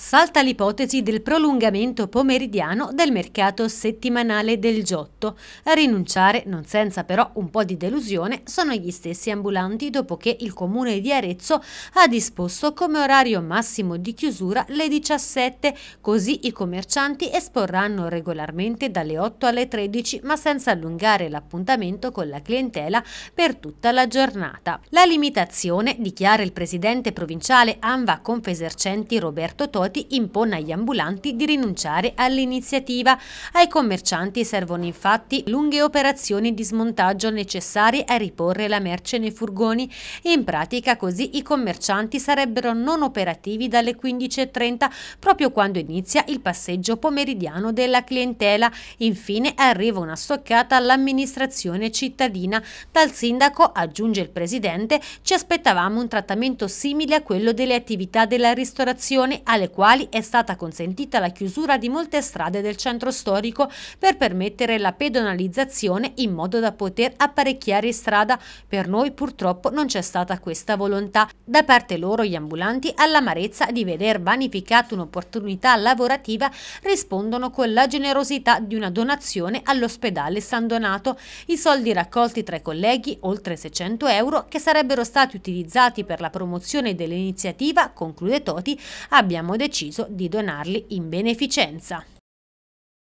Salta l'ipotesi del prolungamento pomeridiano del mercato settimanale del Giotto. A rinunciare, non senza però un po' di delusione, sono gli stessi ambulanti dopo che il comune di Arezzo ha disposto come orario massimo di chiusura le 17, così i commercianti esporranno regolarmente dalle 8 alle 13 ma senza allungare l'appuntamento con la clientela per tutta la giornata. La limitazione, dichiara il presidente provinciale ANVA Confesercenti Roberto Tosi, vuoti impone agli ambulanti di rinunciare all'iniziativa. Ai commercianti servono infatti lunghe operazioni di smontaggio necessarie a riporre la merce nei furgoni. In pratica così i commercianti sarebbero non operativi dalle 15.30 proprio quando inizia il passeggio pomeridiano della clientela. Infine arriva una stoccata all'amministrazione cittadina. Dal sindaco, aggiunge il presidente, ci aspettavamo un trattamento simile a quello delle attività della ristorazione alle 15.30 quali è stata consentita la chiusura di molte strade del centro storico per permettere la pedonalizzazione in modo da poter apparecchiare strada. Per noi purtroppo non c'è stata questa volontà. Da parte loro gli ambulanti all'amarezza di veder vanificata un'opportunità lavorativa rispondono con la generosità di una donazione all'ospedale San Donato. I soldi raccolti tra i colleghi, oltre 600 euro, che sarebbero stati utilizzati per la promozione dell'iniziativa, conclude Toti, abbiamo deciso deciso di donarli in beneficenza.